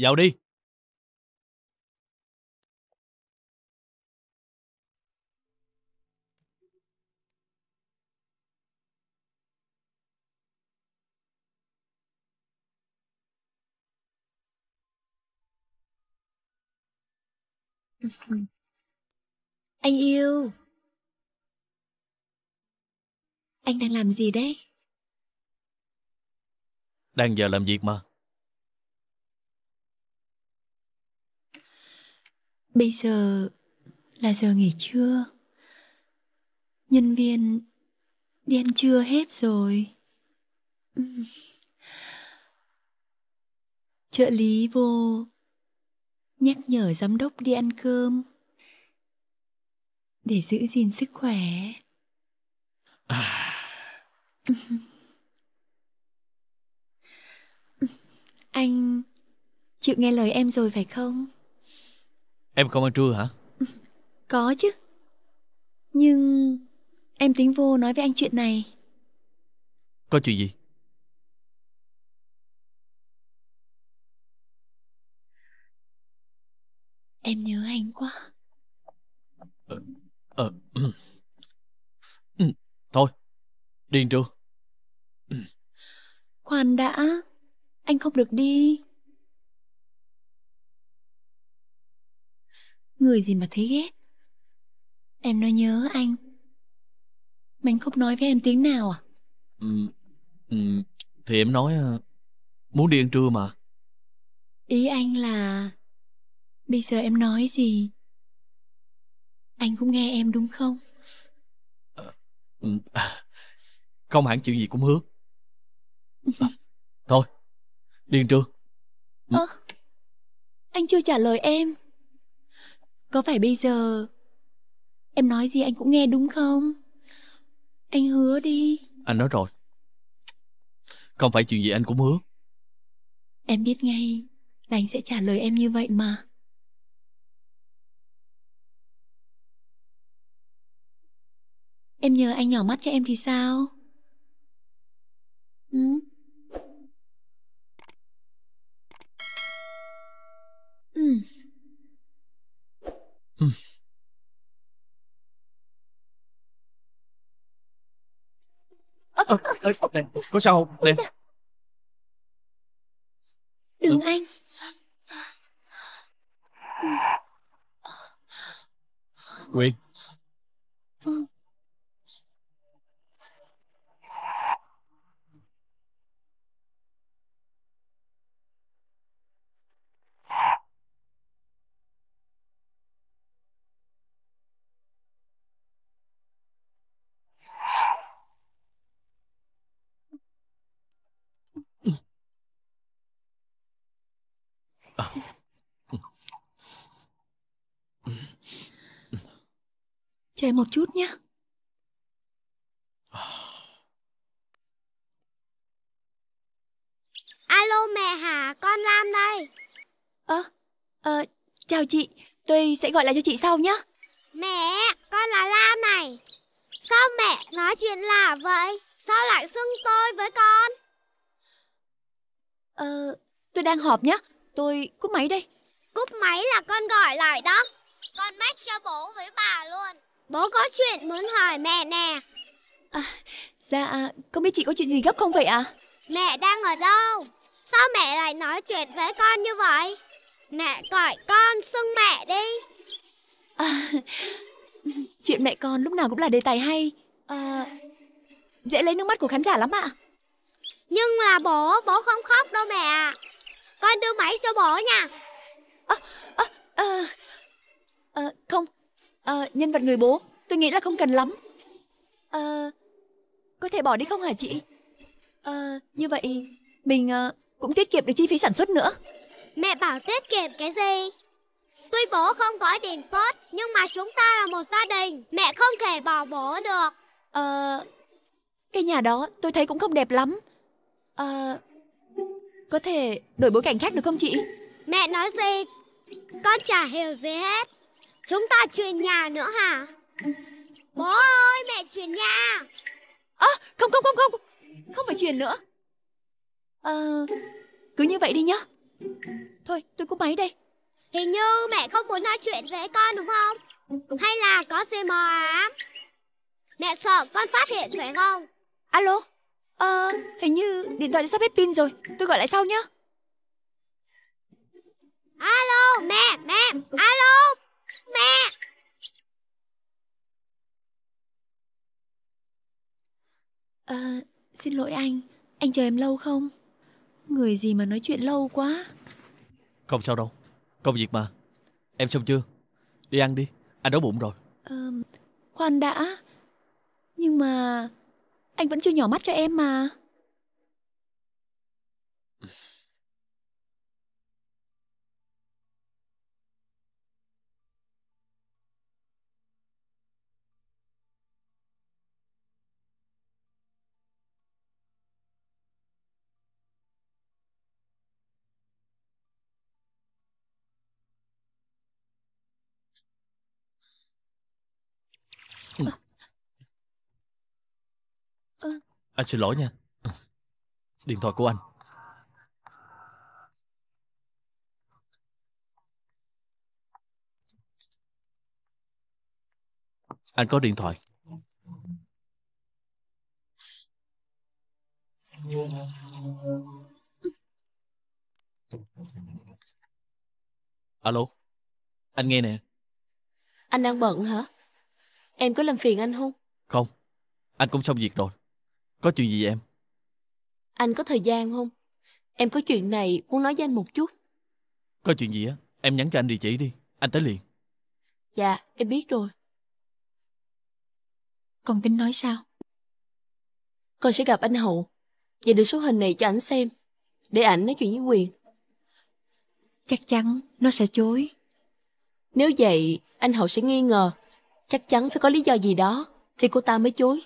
Vào đi. Anh yêu. Anh đang làm gì đấy? Đang giờ làm việc mà. Bây giờ là giờ nghỉ trưa. Nhân viên đi ăn trưa hết rồi. Trợ lý vô nhắc nhở giám đốc đi ăn cơm để giữ gìn sức khỏe. À. Anh chịu nghe lời em rồi phải không? Em không ăn trưa hả? Có chứ. Nhưng em tính vô nói với anh chuyện này. Có chuyện gì? Em nhớ anh quá. Ờ, ờ, ừ. Ừ, thôi, đi trưa. Khoan đã, anh không được đi. người gì mà thấy ghét em nói nhớ anh mình không nói với em tiếng nào à ừ, ừ thì em nói ờ, muốn đi ăn trưa mà ý anh là bây giờ em nói gì anh cũng nghe em đúng không ờ, ừ, không hẳn chuyện gì cũng hứa à, thôi đi ăn trưa à, anh chưa trả lời em có phải bây giờ Em nói gì anh cũng nghe đúng không Anh hứa đi Anh nói rồi Không phải chuyện gì anh cũng hứa Em biết ngay là anh sẽ trả lời em như vậy mà Em nhờ anh nhỏ mắt cho em thì sao có sao không này đừng anh quyền về một chút nhé. Alo mẹ hả? Con Lam đây. Ơ, à, à, chào chị. Tôi sẽ gọi lại cho chị sau nhé. Mẹ, con là Lam này. Sao mẹ nói chuyện lạ vậy? Sao lại xưng tôi với con? Ờ, tôi đang họp nhé. Tôi cúp máy đây. Cúp máy là con gọi lại đó. Con mách cho bố với bà luôn. Bố có chuyện muốn hỏi mẹ nè à, Dạ à, con biết chị có chuyện gì gấp không vậy ạ à? Mẹ đang ở đâu Sao mẹ lại nói chuyện với con như vậy Mẹ gọi con xưng mẹ đi à, Chuyện mẹ con lúc nào cũng là đề tài hay à, Dễ lấy nước mắt của khán giả lắm ạ à. Nhưng là bố, bố không khóc đâu mẹ ạ Con đưa máy cho bố nha à, à, à, à, Không, à, nhân vật người bố tôi nghĩ là không cần lắm à, có thể bỏ đi không hả chị à, như vậy mình à, cũng tiết kiệm được chi phí sản xuất nữa mẹ bảo tiết kiệm cái gì tuy bố không có điểm tốt nhưng mà chúng ta là một gia đình mẹ không thể bỏ bố được à, cái nhà đó tôi thấy cũng không đẹp lắm à, có thể đổi bối cảnh khác được không chị mẹ nói gì con chả hiểu gì hết Chúng ta chuyển nhà nữa hả? Bố ơi, mẹ chuyển nhà. À, không không không không. Không phải chuyển nữa. Ờ, à, cứ như vậy đi nhá. Thôi, tôi cúp máy đây. Hình như mẹ không muốn nói chuyện với con đúng không? Hay là có gì mờ ám? Mẹ sợ con phát hiện phải không? Alo, ờ, à, hình như điện thoại đã sắp hết pin rồi. Tôi gọi lại sau nhá. Alo, mẹ, mẹ, alo, nè ờ, à, Xin lỗi anh Anh chờ em lâu không Người gì mà nói chuyện lâu quá Không sao đâu Công việc mà Em xong chưa Đi ăn đi Anh đói bụng rồi à, Khoan đã Nhưng mà Anh vẫn chưa nhỏ mắt cho em mà Anh à, xin lỗi nha Điện thoại của anh Anh có điện thoại Alo Anh nghe nè Anh đang bận hả Em có làm phiền anh không Không Anh cũng xong việc rồi có chuyện gì em? Anh có thời gian không? Em có chuyện này muốn nói với anh một chút. Có chuyện gì á? Em nhắn cho anh địa chỉ đi. Anh tới liền. Dạ, em biết rồi. Con tính nói sao? Con sẽ gặp anh Hậu và đưa số hình này cho ảnh xem để ảnh nói chuyện với Quyền. Chắc chắn nó sẽ chối. Nếu vậy, anh Hậu sẽ nghi ngờ. Chắc chắn phải có lý do gì đó thì cô ta mới chối.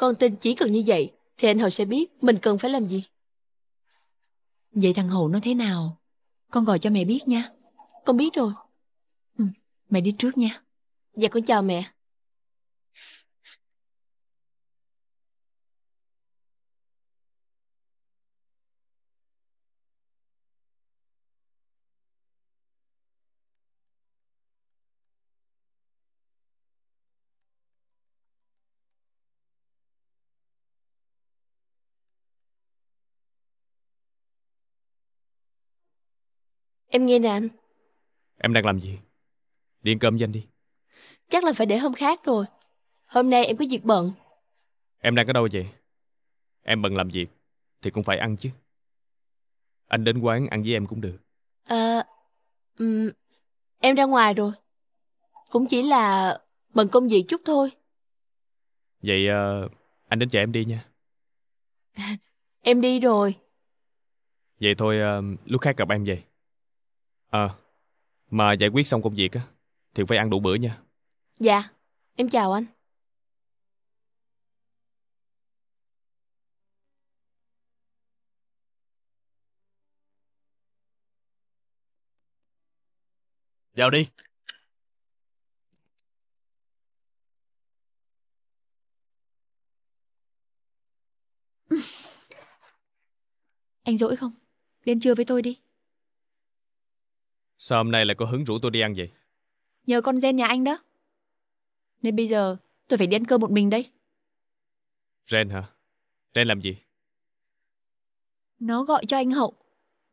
Con tin chỉ cần như vậy thì anh Hậu sẽ biết mình cần phải làm gì. Vậy thằng Hậu nó thế nào? Con gọi cho mẹ biết nha. Con biết rồi. Ừ, mẹ đi trước nha. Dạ con chào mẹ. Em nghe nè anh Em đang làm gì? Điện cơm với anh đi Chắc là phải để hôm khác rồi Hôm nay em có việc bận Em đang ở đâu vậy? Em bận làm việc Thì cũng phải ăn chứ Anh đến quán ăn với em cũng được À, um, em ra ngoài rồi Cũng chỉ là bận công việc chút thôi Vậy uh, anh đến chợ em đi nha Em đi rồi Vậy thôi uh, lúc khác gặp em vậy À, mà giải quyết xong công việc á, thì phải ăn đủ bữa nha. Dạ, em chào anh. Vào đi. anh dỗi không? Đến trưa với tôi đi. Sao hôm nay lại có hứng rủ tôi đi ăn vậy? Nhờ con gen nhà anh đó. Nên bây giờ tôi phải đi ăn cơm một mình đây. Ren hả? Ren làm gì? Nó gọi cho anh Hậu.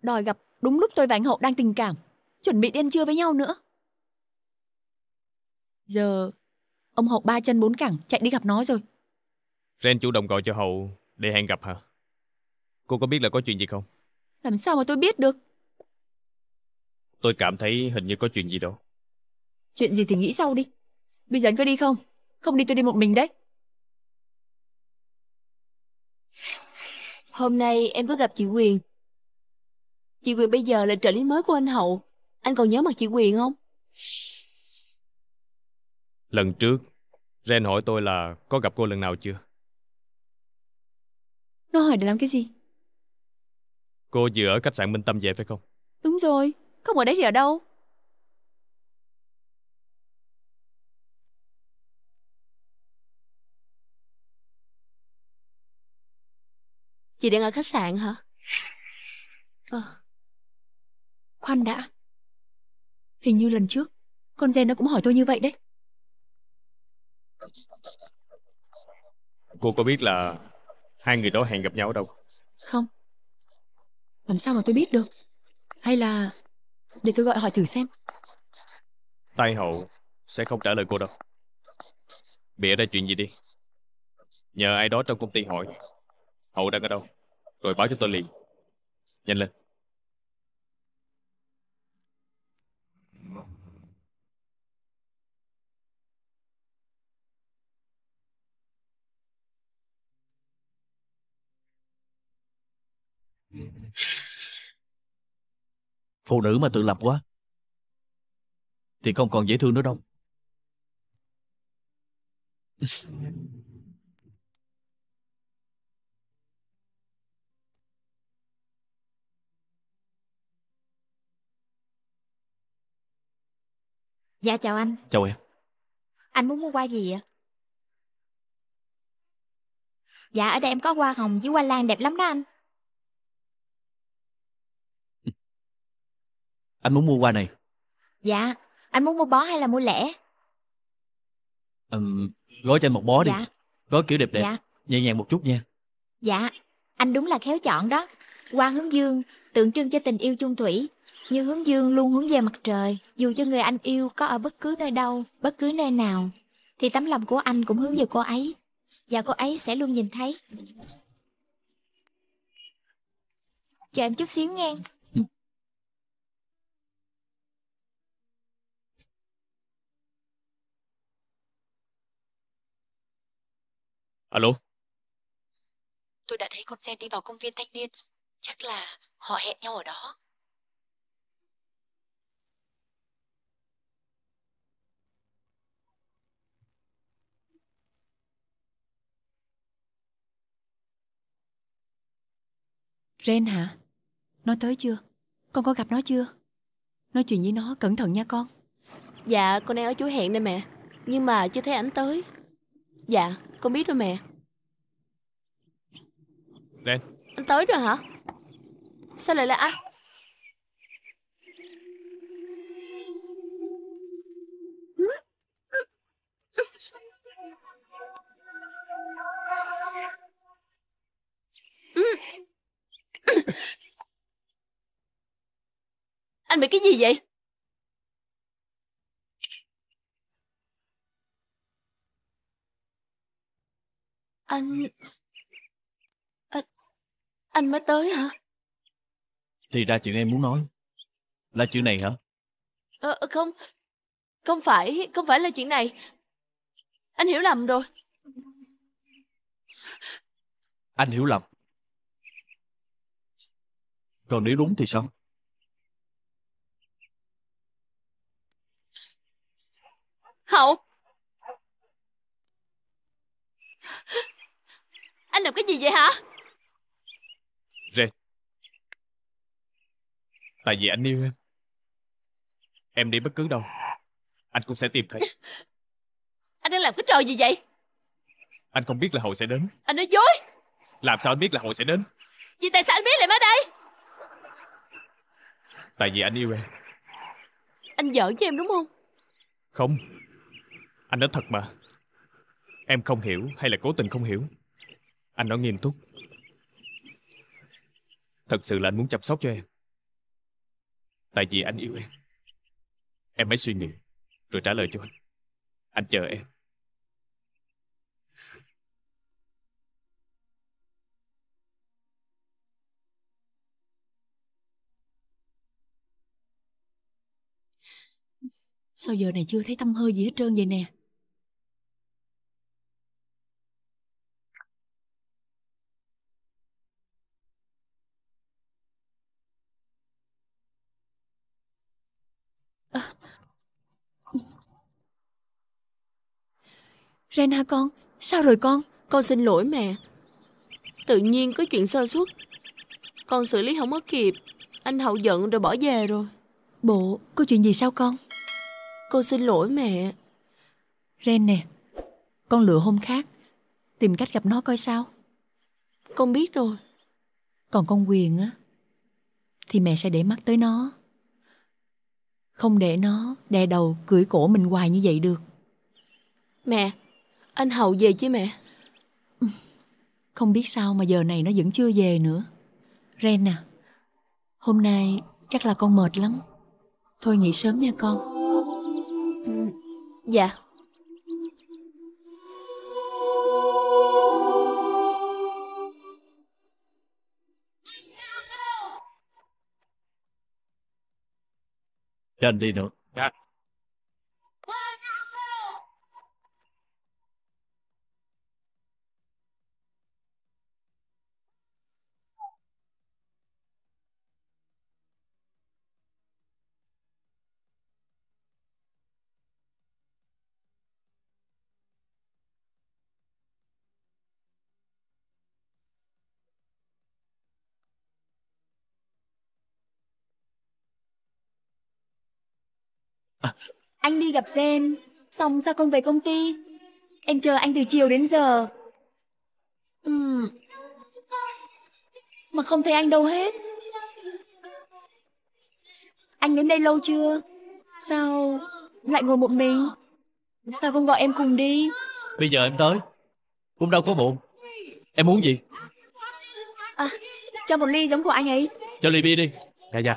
Đòi gặp đúng lúc tôi và anh Hậu đang tình cảm. Chuẩn bị đi ăn trưa với nhau nữa. Giờ ông Hậu ba chân bốn cẳng chạy đi gặp nó rồi. Ren chủ động gọi cho Hậu để hẹn gặp hả? Cô có biết là có chuyện gì không? Làm sao mà tôi biết được? Tôi cảm thấy hình như có chuyện gì đó. Chuyện gì thì nghĩ sau đi. Bây giờ anh có đi không? Không đi tôi đi một mình đấy. Hôm nay em có gặp chị Quyền. Chị Quyền bây giờ là trợ lý mới của anh Hậu. Anh còn nhớ mặt chị Quyền không? Lần trước, Ren hỏi tôi là có gặp cô lần nào chưa? Nó hỏi để làm cái gì? Cô vừa ở khách sạn Minh Tâm về phải không? Đúng rồi, không ở đấy thì ở đâu? Chị đang ở khách sạn hả? Ờ. Khoan đã. Hình như lần trước, con Gen nó cũng hỏi tôi như vậy đấy. Cô có biết là hai người đó hẹn gặp nhau ở đâu? Không. Làm sao mà tôi biết được? Hay là để tôi gọi hỏi thử xem Tài hậu sẽ không trả lời cô đâu Bịa ra chuyện gì đi Nhờ ai đó trong công ty hỏi Hậu đang ở đâu Rồi báo cho tôi liền Nhanh lên phụ nữ mà tự lập quá thì không còn dễ thương nữa đâu Dạ chào anh Chào em Anh muốn mua hoa gì ạ? Dạ ở đây em có hoa hồng với hoa lan đẹp lắm đó anh Anh muốn mua hoa này Dạ Anh muốn mua bó hay là mua lẻ um, Gói cho anh một bó đi dạ. Gói kiểu đẹp đẹp dạ. Nhẹ nhàng một chút nha Dạ Anh đúng là khéo chọn đó Hoa hướng dương tượng trưng cho tình yêu chung thủy Như hướng dương luôn hướng về mặt trời Dù cho người anh yêu có ở bất cứ nơi đâu Bất cứ nơi nào Thì tấm lòng của anh cũng hướng về cô ấy Và cô ấy sẽ luôn nhìn thấy Chờ em chút xíu nghe Alo? Tôi đã thấy con sen đi vào công viên thanh niên. Chắc là họ hẹn nhau ở đó. Ren hả? Nó tới chưa? Con có gặp nó chưa? Nói chuyện với nó cẩn thận nha con. Dạ, con đang ở chỗ hẹn đây mẹ. Nhưng mà chưa thấy ảnh tới. Dạ, con biết rồi mẹ Đen Anh tới rồi hả Sao lại là anh Anh bị cái gì vậy Anh... Anh... Anh mới tới hả? Thì ra chuyện em muốn nói Là chuyện này hả? Ờ, không Không phải Không phải là chuyện này Anh hiểu lầm rồi Anh hiểu lầm Còn nếu đúng thì sao? Hậu anh làm cái gì vậy hả Ren Tại vì anh yêu em Em đi bất cứ đâu Anh cũng sẽ tìm thấy Anh đang làm cái trò gì vậy Anh không biết là hội sẽ đến Anh nói dối Làm sao anh biết là hội sẽ đến Vậy tại sao anh biết lại má đây Tại vì anh yêu em Anh giỡn với em đúng không Không Anh nói thật mà Em không hiểu hay là cố tình không hiểu anh nói nghiêm túc. Thật sự là anh muốn chăm sóc cho em. Tại vì anh yêu em. Em hãy suy nghĩ, rồi trả lời cho anh. Anh chờ em. Sao giờ này chưa thấy tâm hơi gì hết trơn vậy nè Rena con, sao rồi con? Con xin lỗi mẹ. Tự nhiên có chuyện sơ suất. Con xử lý không có kịp. Anh Hậu giận rồi bỏ về rồi. Bộ, có chuyện gì sao con? Con xin lỗi mẹ. Ren nè, con lựa hôm khác. Tìm cách gặp nó coi sao. Con biết rồi. Còn con Quyền á, thì mẹ sẽ để mắt tới nó. Không để nó đè đầu cưỡi cổ mình hoài như vậy được. Mẹ, anh Hậu về chứ mẹ Không biết sao mà giờ này nó vẫn chưa về nữa Ren à Hôm nay chắc là con mệt lắm Thôi nghỉ sớm nha con Dạ Nhanh đi nữa Nhanh Anh đi gặp Zen, xong sao không về công ty? Em chờ anh từ chiều đến giờ. Ừ. Mà không thấy anh đâu hết. Anh đến đây lâu chưa? Sao lại ngồi một mình? Sao không gọi em cùng đi? Bây giờ em tới. Cũng đâu có muộn. Em muốn gì? À, cho một ly giống của anh ấy. Cho ly bia đi. Dạ dạ.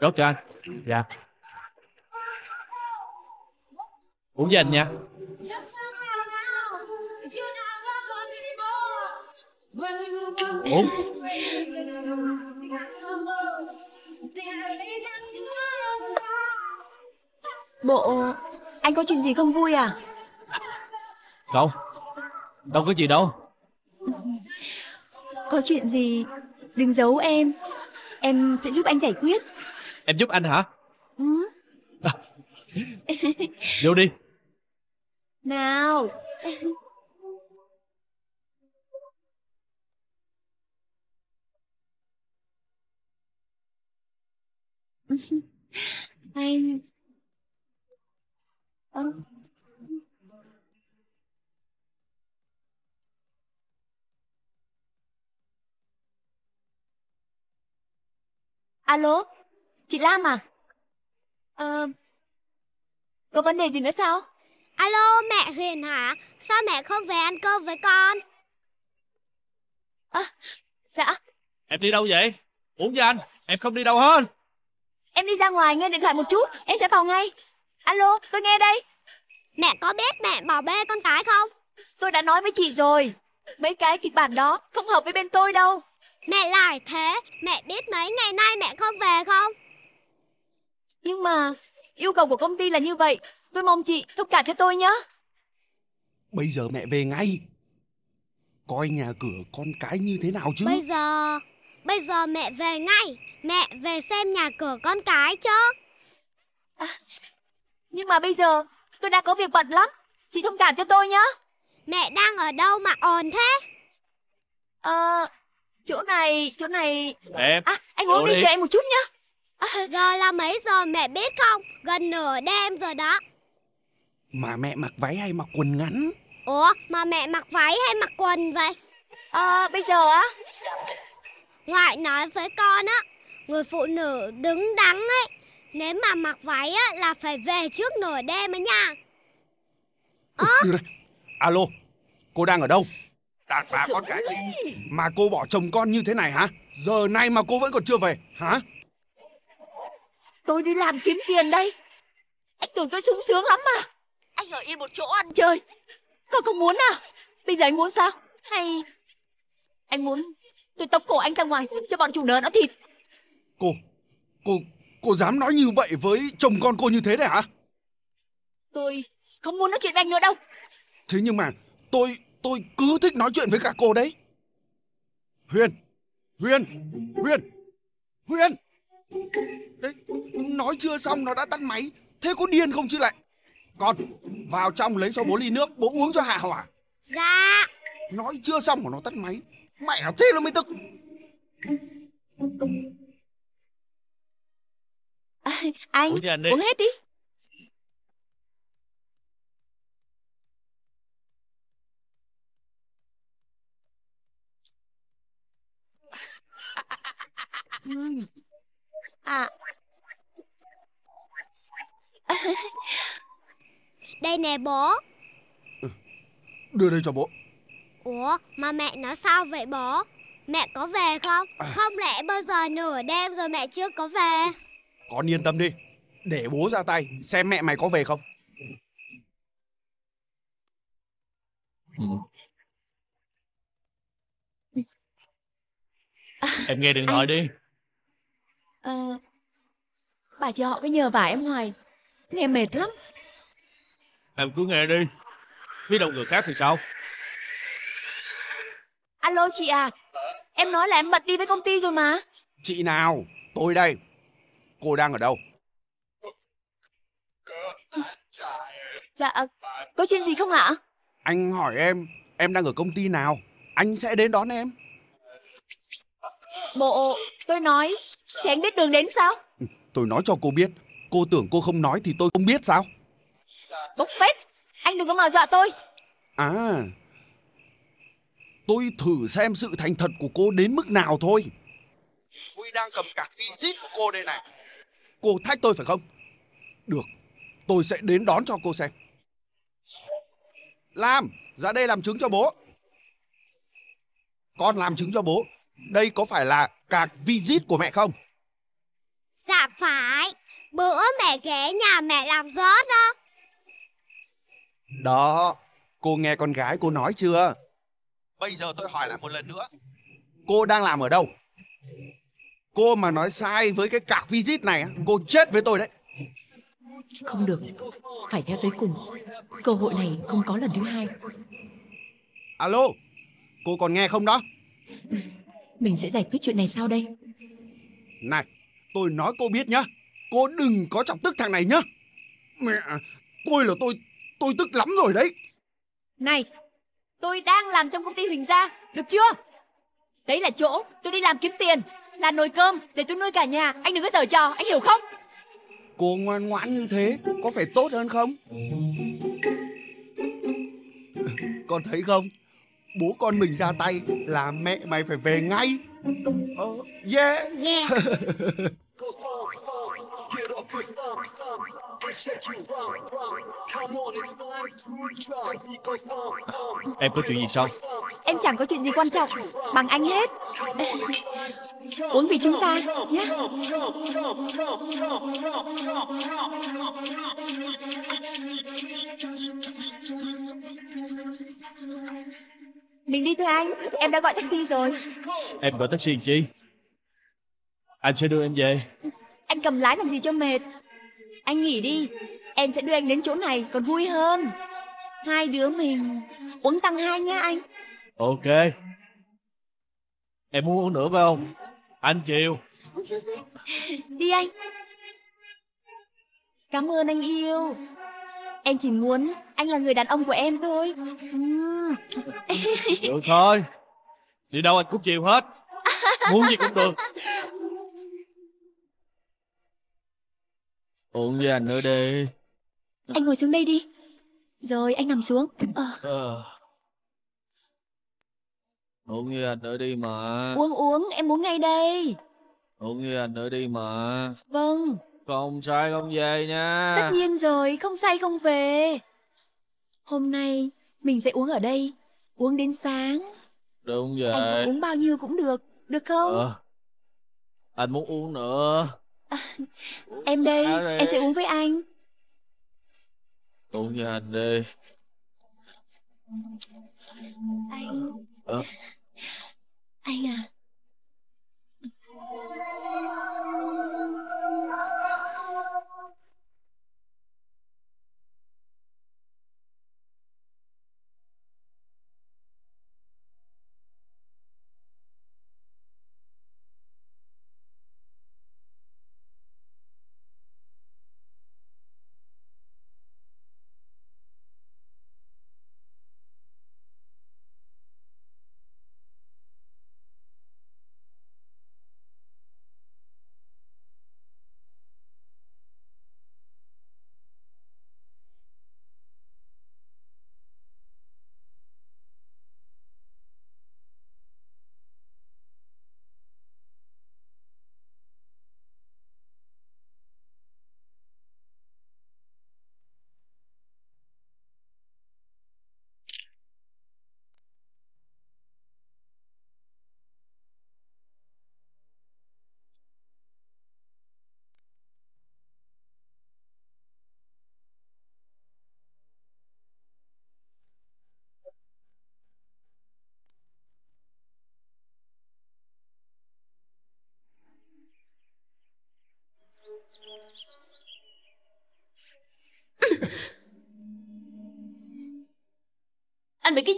Rốt cho anh. Dạ. Uống dành nha. Uống. Bộ anh có chuyện gì không vui à? Không. Đâu có gì đâu. Có chuyện gì đừng giấu em Em sẽ giúp anh giải quyết em giúp anh hả à. vô đi nào anh ờ. alo Chị Lam à? Ờ... có vấn đề gì nữa sao? Alo, mẹ Huyền hả? Sao mẹ không về ăn cơm với con? À, dạ. Em đi đâu vậy? Uống với anh, em không đi đâu hơn. Em đi ra ngoài nghe điện thoại một chút, em sẽ vào ngay. Alo, tôi nghe đây. Mẹ có biết mẹ bỏ bê con cái không? Tôi đã nói với chị rồi. Mấy cái kịch bản đó không hợp với bên tôi đâu. Mẹ lại thế, mẹ biết mấy ngày nay mẹ không về không? Nhưng mà yêu cầu của công ty là như vậy Tôi mong chị thông cảm cho tôi nhé Bây giờ mẹ về ngay Coi nhà cửa con cái như thế nào chứ Bây giờ Bây giờ mẹ về ngay Mẹ về xem nhà cửa con cái chứ à, Nhưng mà bây giờ Tôi đang có việc bận lắm Chị thông cảm cho tôi nhé Mẹ đang ở đâu mà ồn thế Ờ à, Chỗ này Chỗ này Em à, Anh uống đi, đi chờ em một chút nhé Giờ là mấy giờ mẹ biết không? Gần nửa đêm rồi đó Mà mẹ mặc váy hay mặc quần ngắn? Ủa mà mẹ mặc váy hay mặc quần vậy? à, bây giờ á Ngoại nói với con á Người phụ nữ đứng đắn ấy Nếu mà mặc váy á là phải về trước nửa đêm á nha Ơ à. Alo Cô đang ở đâu? đàn bà con cái gì mà cô bỏ chồng con như thế này hả giờ này mà cô vẫn còn chưa về hả Tôi đi làm kiếm tiền đây Anh tưởng tôi sung sướng lắm mà Anh ở yên một chỗ ăn chơi con không muốn à Bây giờ anh muốn sao Hay Anh muốn tôi tống cổ anh ra ngoài Cho bọn chủ nợ nó thịt Cô Cô Cô dám nói như vậy với chồng con cô như thế đấy hả Tôi không muốn nói chuyện với anh nữa đâu Thế nhưng mà Tôi Tôi cứ thích nói chuyện với cả cô đấy Huyền Huyền Huyền Huyền Đấy, nói chưa xong nó đã tắt máy Thế có điên không chứ lại Con vào trong lấy cho bố ly nước Bố uống cho hạ hỏa Dạ Nói chưa xong mà nó tắt máy Mẹ nó thế nó mới tức à, Anh uống, uống hết đi Mm. à Đây nè bố ừ. Đưa đây cho bố Ủa mà mẹ nó sao vậy bố Mẹ có về không à. Không lẽ bao giờ nửa đêm rồi mẹ chưa có về Con yên tâm đi Để bố ra tay xem mẹ mày có về không Em nghe điện thoại đi À, bà chị họ cứ nhờ vả em hoài Nghe mệt lắm Em cứ nghe đi Biết đâu người khác thì sao Alo chị à Em nói là em bật đi với công ty rồi mà Chị nào Tôi đây Cô đang ở đâu Dạ ờ, Có chuyện gì không ạ Anh hỏi em Em đang ở công ty nào Anh sẽ đến đón em Bộ, tôi nói, thì anh biết đường đến sao? Tôi nói cho cô biết, cô tưởng cô không nói thì tôi không biết sao? Bốc phét, anh đừng có mà dọa tôi. À, tôi thử xem sự thành thật của cô đến mức nào thôi. Huy đang cầm cả visit của cô đây này. Cô thách tôi phải không? Được, tôi sẽ đến đón cho cô xem. Lam, ra đây làm chứng cho bố. Con làm chứng cho bố, đây có phải là cạc visit của mẹ không? Dạ phải, bữa mẹ ghé nhà mẹ làm rớt đó. Đó, cô nghe con gái cô nói chưa? Bây giờ tôi hỏi lại một lần nữa. Cô đang làm ở đâu? Cô mà nói sai với cái cạc visit này, cô chết với tôi đấy. Không được, phải theo tới cùng. Cơ hội này không có lần thứ hai. Alo, cô còn nghe không đó? Ừ. Mình sẽ giải quyết chuyện này sau đây Này tôi nói cô biết nhá Cô đừng có chọc tức thằng này nhá Mẹ tôi là tôi Tôi tức lắm rồi đấy Này tôi đang làm trong công ty Huỳnh Gia Được chưa Đấy là chỗ tôi đi làm kiếm tiền Là nồi cơm để tôi nuôi cả nhà Anh đừng có giở trò anh hiểu không Cô ngoan ngoãn như thế Có phải tốt hơn không Con thấy không bố con mình ra tay là mẹ mày phải về ngay ờ, yeah yeah Em có chuyện gì sao Em chẳng có chuyện gì quan trọng Bằng anh hết Uống vì chúng ta nhé yeah. Mình đi thôi anh Em đã gọi taxi rồi Em gọi taxi làm chi Anh sẽ đưa em về Anh cầm lái làm gì cho mệt Anh nghỉ đi Em sẽ đưa anh đến chỗ này còn vui hơn Hai đứa mình uống tăng hai nha anh Ok Em muốn uống nữa phải không Anh chiều Đi anh Cảm ơn anh yêu Em chỉ muốn anh là người đàn ông của em thôi Được thôi Đi đâu anh cũng chịu hết Muốn gì cũng được Uống với anh nữa đi Anh ngồi xuống đây đi Rồi anh nằm xuống à. Uống với anh nữa đi mà Uống uống em muốn ngay đây Uống với anh nữa đi mà Vâng không sai không về nha Tất nhiên rồi không say không về Hôm nay mình sẽ uống ở đây Uống đến sáng Đúng vậy Anh uống bao nhiêu cũng được Được không ờ, Anh muốn uống nữa à, Em đây đây. em sẽ uống với anh Uống với anh đi Anh à. Anh à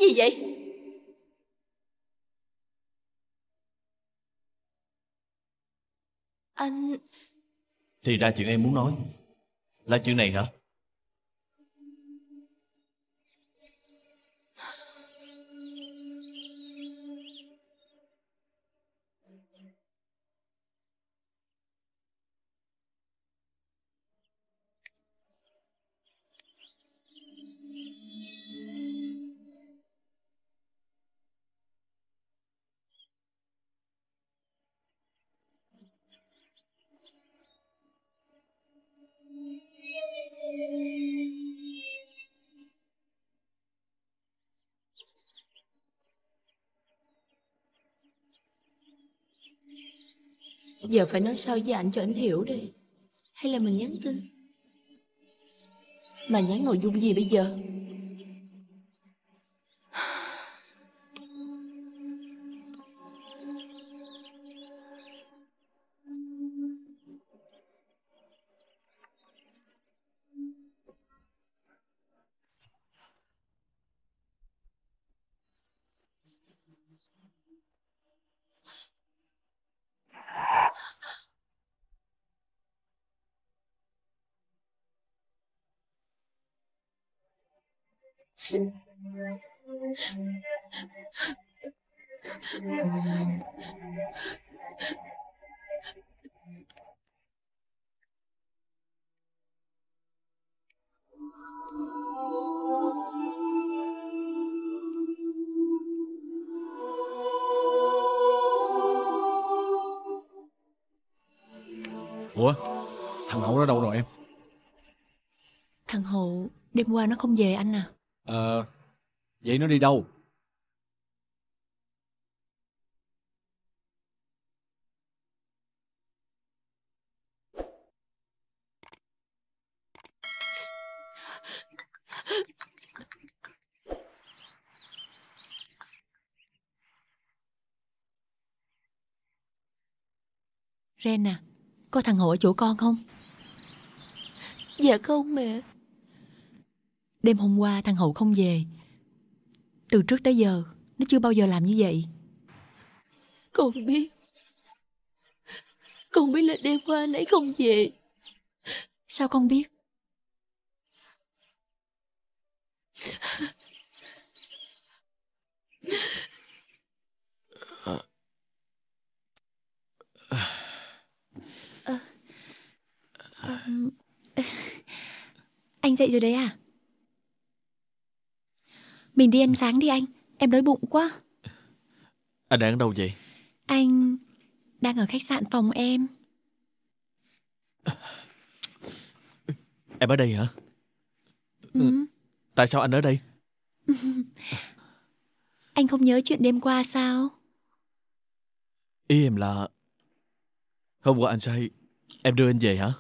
cái gì vậy Anh Thì ra chuyện em muốn nói Là chuyện này hả Giờ phải nói sao với ảnh cho ảnh hiểu đi Hay là mình nhắn tin Mà nhắn nội dung gì bây giờ Ủa Thằng Hậu nó đâu rồi em Thằng Hậu đêm qua nó không về anh à Ờ, vậy nó đi đâu? Ren à, có thằng Hậu ở chỗ con không? Dạ không mẹ Đêm hôm qua thằng Hậu không về Từ trước tới giờ Nó chưa bao giờ làm như vậy Con biết Con biết là đêm qua anh ấy không về Sao con biết à, à, anh dậy rồi đấy à mình đi ăn sáng đi anh Em đói bụng quá Anh đang ở đâu vậy Anh đang ở khách sạn phòng em Em ở đây hả ừ. ừ. Tại sao anh ở đây Anh không nhớ chuyện đêm qua sao Ý em là Hôm qua anh say Em đưa anh về hả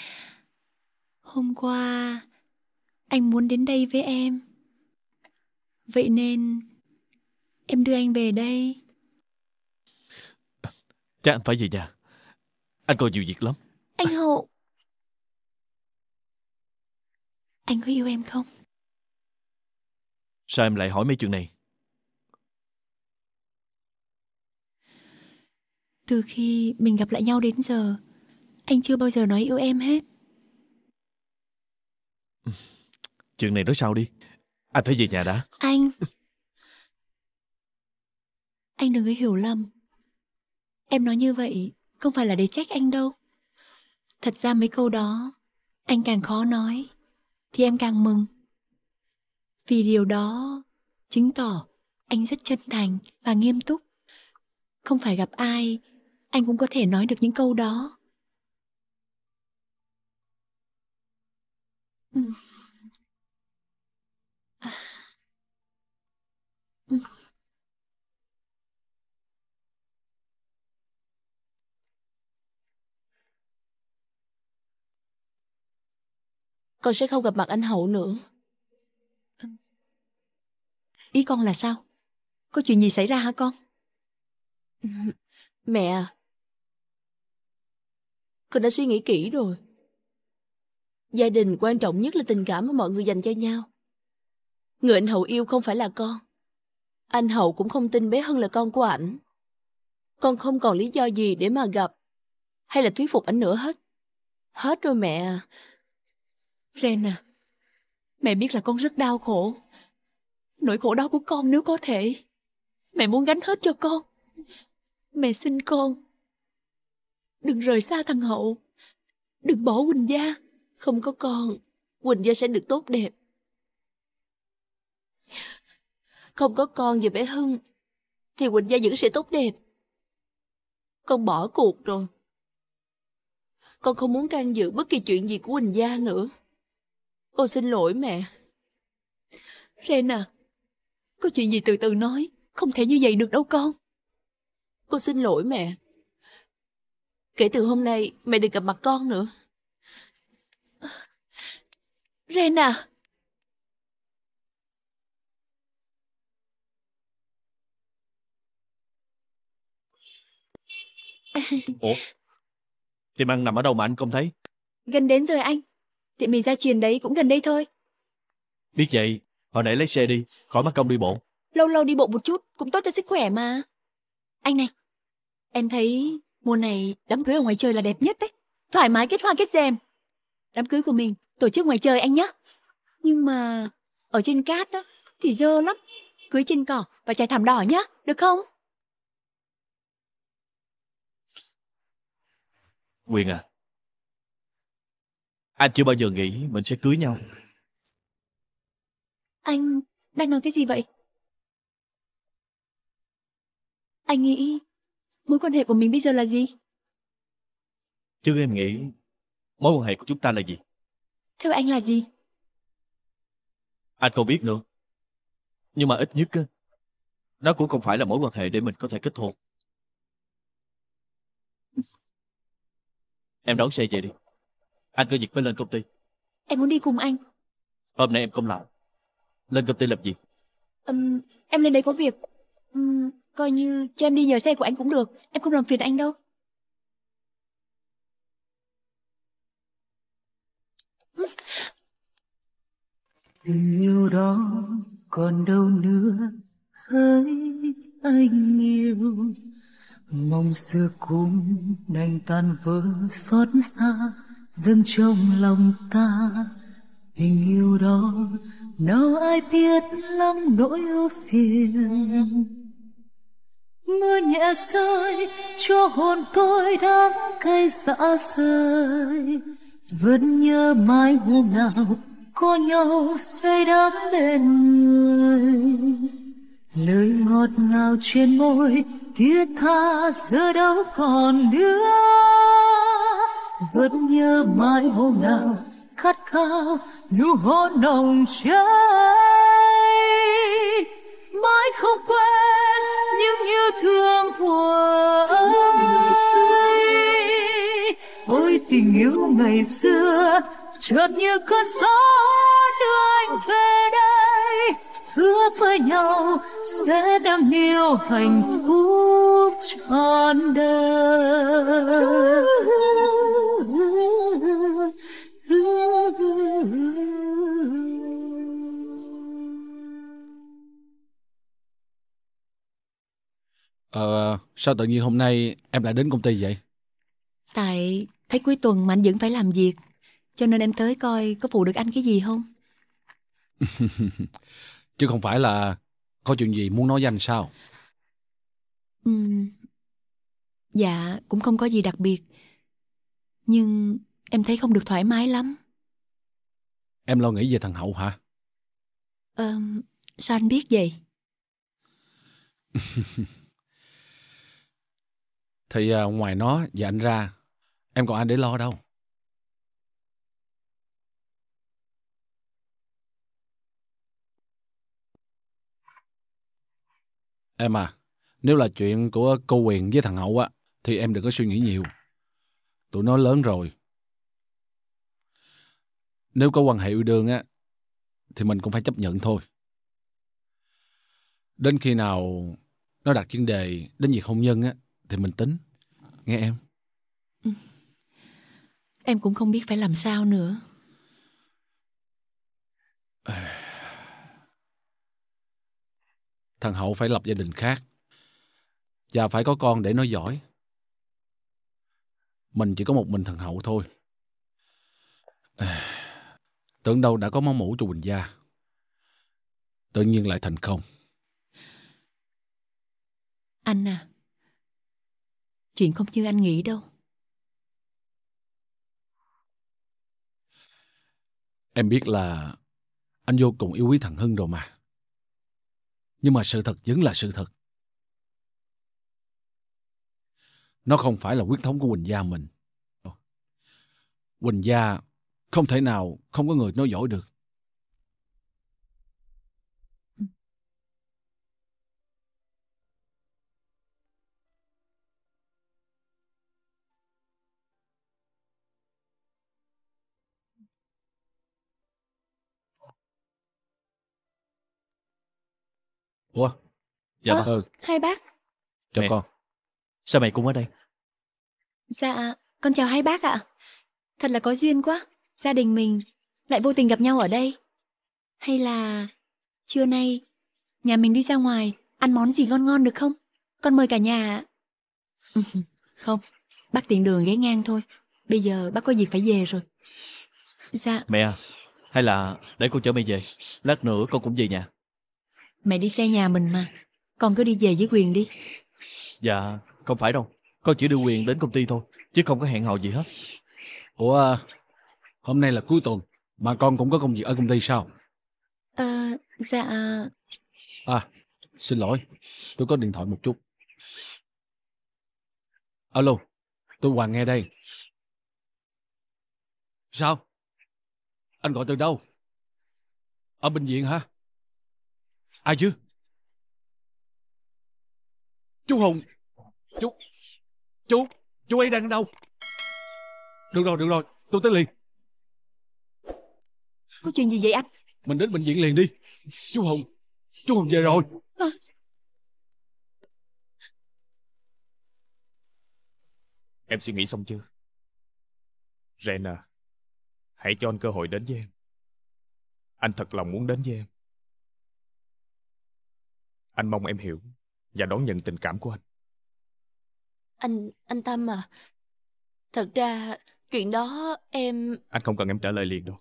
Hôm qua anh muốn đến đây với em vậy nên em đưa anh về đây chắc anh phải về nhà anh còn nhiều việc lắm anh hậu anh có yêu em không sao em lại hỏi mấy chuyện này từ khi mình gặp lại nhau đến giờ anh chưa bao giờ nói yêu em hết Chuyện này nói sau đi Anh phải về nhà đã Anh Anh đừng có hiểu lầm Em nói như vậy Không phải là để trách anh đâu Thật ra mấy câu đó Anh càng khó nói Thì em càng mừng Vì điều đó Chứng tỏ anh rất chân thành và nghiêm túc Không phải gặp ai Anh cũng có thể nói được những câu đó 嗯。Ừ. Con sẽ không gặp mặt anh Hậu nữa Ý con là sao? Có chuyện gì xảy ra hả con? Mẹ à. Con đã suy nghĩ kỹ rồi Gia đình quan trọng nhất là tình cảm mà mọi người dành cho nhau Người anh Hậu yêu không phải là con. Anh Hậu cũng không tin bé Hân là con của ảnh. Con không còn lý do gì để mà gặp. Hay là thuyết phục ảnh nữa hết. Hết rồi mẹ à. Ren à, mẹ biết là con rất đau khổ. Nỗi khổ đau của con nếu có thể. Mẹ muốn gánh hết cho con. Mẹ xin con. Đừng rời xa thằng Hậu. Đừng bỏ Quỳnh Gia. Không có con, Quỳnh Gia sẽ được tốt đẹp. không có con và bé Hưng, thì Quỳnh Gia vẫn sẽ tốt đẹp. Con bỏ cuộc rồi. Con không muốn can dự bất kỳ chuyện gì của Quỳnh Gia nữa. Con xin lỗi mẹ. Rena, có chuyện gì từ từ nói, không thể như vậy được đâu con. Con xin lỗi mẹ. Kể từ hôm nay, mẹ đừng gặp mặt con nữa. Rena! Ủa? Tiệm ăn nằm ở đâu mà anh không thấy? Gần đến rồi anh. Tiệm mì gia truyền đấy cũng gần đây thôi. Biết vậy, hồi nãy lấy xe đi, khỏi mất công đi bộ. Lâu lâu đi bộ một chút cũng tốt cho sức khỏe mà. Anh này, em thấy mùa này đám cưới ở ngoài trời là đẹp nhất đấy. Thoải mái kết hoa kết rèm. Đám cưới của mình tổ chức ngoài trời anh nhé. Nhưng mà ở trên cát á thì dơ lắm. Cưới trên cỏ và trải thảm đỏ nhá, được không? Quyền à Anh chưa bao giờ nghĩ mình sẽ cưới nhau Anh đang nói cái gì vậy Anh nghĩ mối quan hệ của mình bây giờ là gì Chứ em nghĩ mối quan hệ của chúng ta là gì Theo anh là gì Anh không biết nữa Nhưng mà ít nhất Nó cũng không phải là mối quan hệ để mình có thể kết hôn Em đón xe về đi Anh có việc mới lên công ty Em muốn đi cùng anh Hôm nay em không làm Lên công ty làm gì? um, Em lên đây có việc um, Coi như cho em đi nhờ xe của anh cũng được Em không làm phiền anh đâu Tình yêu đó còn đâu nữa hỡi anh yêu mong xưa cũng đành tan vỡ xót xa dâng trong lòng ta tình yêu đó nào ai biết lắm nỗi ưu phiền mưa nhẹ rơi cho hồn tôi đang cay dã rời vẫn nhớ mai hôm nào có nhau say đắm bên người lời ngọt ngào trên môi thiết tha xưa đâu còn nữa vẫn nhớ mãi hôm nào khát khao nụ hôn nồng cháy mãi không quên những yêu thương thuở ôi tình yêu ngày xưa chợt như cơn gió đưa anh về đây hứa với nhau sẽ đang yêu hạnh phúc trọn đời Ờ, sao tự nhiên hôm nay em lại đến công ty vậy? Tại thấy cuối tuần mà anh vẫn phải làm việc Cho nên em tới coi có phụ được anh cái gì không chứ không phải là có chuyện gì muốn nói với anh sao Ừ, dạ cũng không có gì đặc biệt nhưng em thấy không được thoải mái lắm em lo nghĩ về thằng hậu hả ờ sao anh biết vậy thì à, ngoài nó và anh ra em còn ai để lo đâu Em à, nếu là chuyện của cô Quyền với thằng Hậu á, thì em đừng có suy nghĩ nhiều. Tụi nó lớn rồi. Nếu có quan hệ yêu đương á, thì mình cũng phải chấp nhận thôi. Đến khi nào nó đặt chuyên đề đến việc hôn nhân á, thì mình tính. Nghe em. Em cũng không biết phải làm sao nữa. À thằng Hậu phải lập gia đình khác và phải có con để nó giỏi. Mình chỉ có một mình thằng Hậu thôi. tưởng đâu đã có máu mủ cho Quỳnh Gia. Tự nhiên lại thành không. Anh à, chuyện không như anh nghĩ đâu. Em biết là anh vô cùng yêu quý thằng Hưng rồi mà nhưng mà sự thật vẫn là sự thật. Nó không phải là quyết thống của Quỳnh Gia mình. Quỳnh Gia không thể nào không có người nói giỏi được. Ủa? Dạ Ơ, vâng. hai bác. chào Mẹ. con. Sao mày cũng ở đây? Dạ, con chào hai bác ạ. Thật là có duyên quá, gia đình mình lại vô tình gặp nhau ở đây. Hay là trưa nay nhà mình đi ra ngoài ăn món gì ngon ngon được không? Con mời cả nhà Không, bác tiện đường ghé ngang thôi. Bây giờ bác có việc phải về rồi. Dạ, Mẹ à, hay là để con chở mày về. Lát nữa con cũng về nhà. Mẹ đi xe nhà mình mà Con cứ đi về với Quyền đi Dạ không phải đâu Con chỉ đưa Quyền đến công ty thôi Chứ không có hẹn hò gì hết Ủa hôm nay là cuối tuần Mà con cũng có công việc ở công ty sao Ờ à, dạ À xin lỗi Tôi có điện thoại một chút Alo Tôi Hoàng nghe đây Sao Anh gọi từ đâu Ở bệnh viện hả Ai à, chứ? Chú Hùng, chú, chú, chú ấy đang ở đâu? Được rồi, được rồi, tôi tới liền. Có chuyện gì vậy anh? Mình đến bệnh viện liền đi. Chú Hùng, chú Hùng về rồi. À. Em suy nghĩ xong chưa? Rena, hãy cho anh cơ hội đến với em. Anh thật lòng muốn đến với em. Anh mong em hiểu và đón nhận tình cảm của anh. Anh, anh Tâm à, thật ra chuyện đó em... Anh không cần em trả lời liền đâu.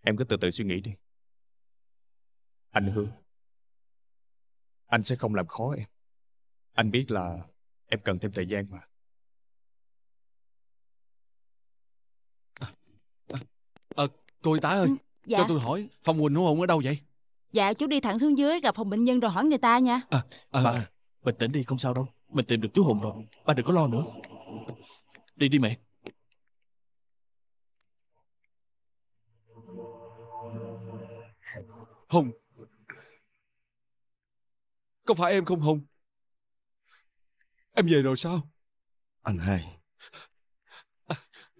Em cứ từ từ suy nghĩ đi. Anh hứa. Anh sẽ không làm khó em. Anh biết là em cần thêm thời gian mà. À, à, ờ, cô y tá ơi, ừ, dạ. cho tôi hỏi, Phong Quỳnh hữu Hùng ở đâu vậy? Dạ chú đi thẳng xuống dưới gặp phòng bệnh nhân rồi hỏi người ta nha à, à, Bà bình tĩnh đi không sao đâu Mình tìm được chú Hùng rồi Ba đừng có lo nữa Đi đi mẹ Hùng Có phải em không Hùng Em về rồi sao Anh hai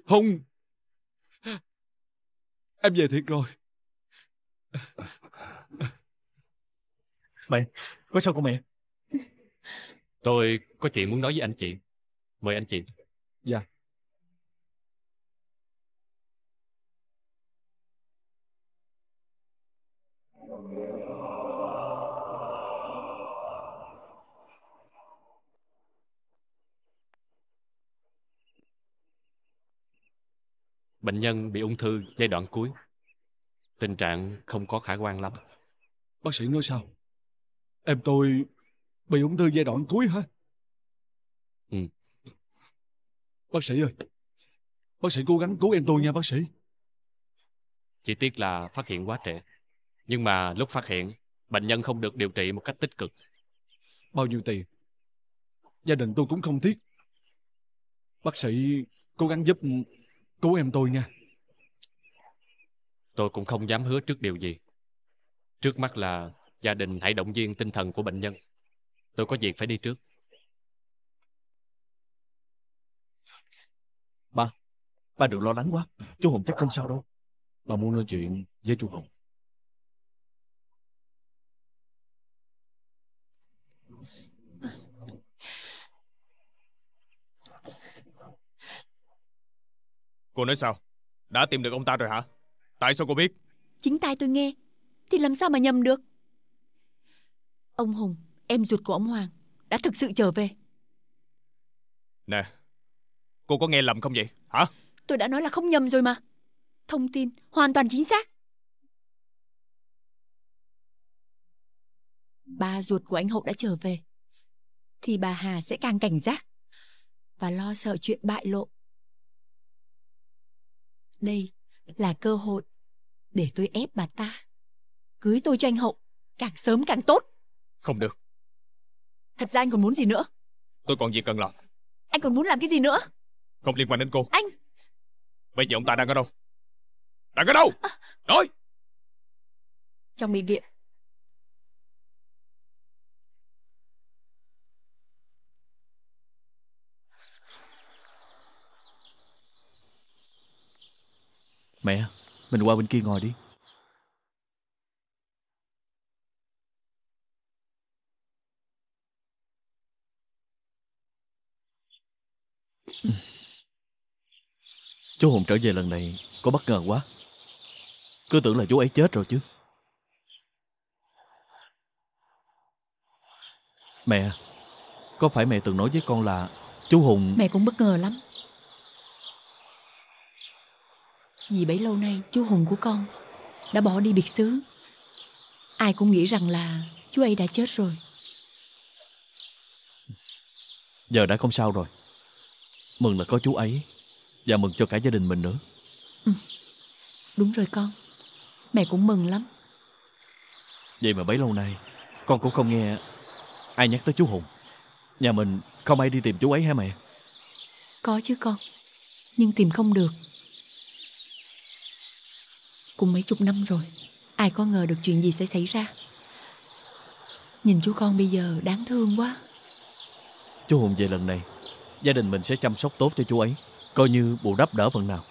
Hùng Em về thiệt rồi mày có sao của mẹ tôi có chuyện muốn nói với anh chị mời anh chị dạ bệnh nhân bị ung thư giai đoạn cuối tình trạng không có khả quan lắm bác sĩ nói sao Em tôi bị ung thư giai đoạn cuối hả? Ừ. Bác sĩ ơi, bác sĩ cố gắng cứu em tôi nha bác sĩ. Chỉ tiếc là phát hiện quá trễ. Nhưng mà lúc phát hiện, bệnh nhân không được điều trị một cách tích cực. Bao nhiêu tiền? Gia đình tôi cũng không tiếc. Bác sĩ cố gắng giúp cứu em tôi nha. Tôi cũng không dám hứa trước điều gì. Trước mắt là gia đình hãy động viên tinh thần của bệnh nhân tôi có việc phải đi trước ba ba đừng lo lắng quá chú hùng chắc không sao đâu ba muốn nói chuyện với chú hùng Cô nói sao? Đã tìm được ông ta rồi hả? Tại sao cô biết? Chính tay tôi nghe Thì làm sao mà nhầm được Ông Hùng, em ruột của ông Hoàng Đã thực sự trở về Nè, cô có nghe lầm không vậy, hả? Tôi đã nói là không nhầm rồi mà Thông tin hoàn toàn chính xác Ba ruột của anh Hậu đã trở về Thì bà Hà sẽ càng cảnh giác Và lo sợ chuyện bại lộ Đây là cơ hội Để tôi ép bà ta Cưới tôi cho anh Hậu Càng sớm càng tốt không được Thật ra anh còn muốn gì nữa Tôi còn việc cần làm Anh còn muốn làm cái gì nữa Không liên quan đến cô Anh Bây giờ ông ta đang ở đâu Đang ở đâu à... Nói Trong bệnh viện Mẹ Mình qua bên kia ngồi đi Chú Hùng trở về lần này có bất ngờ quá Cứ tưởng là chú ấy chết rồi chứ Mẹ Có phải mẹ từng nói với con là Chú Hùng Mẹ cũng bất ngờ lắm Vì bấy lâu nay chú Hùng của con Đã bỏ đi biệt xứ Ai cũng nghĩ rằng là Chú ấy đã chết rồi Giờ đã không sao rồi Mừng là có chú ấy và mừng cho cả gia đình mình nữa ừ. Đúng rồi con Mẹ cũng mừng lắm Vậy mà bấy lâu nay Con cũng không nghe ai nhắc tới chú Hùng Nhà mình không ai đi tìm chú ấy hả mẹ Có chứ con Nhưng tìm không được Cũng mấy chục năm rồi Ai có ngờ được chuyện gì sẽ xảy ra Nhìn chú con bây giờ đáng thương quá Chú Hùng về lần này Gia đình mình sẽ chăm sóc tốt cho chú ấy coi như bù đắp đỡ phần nào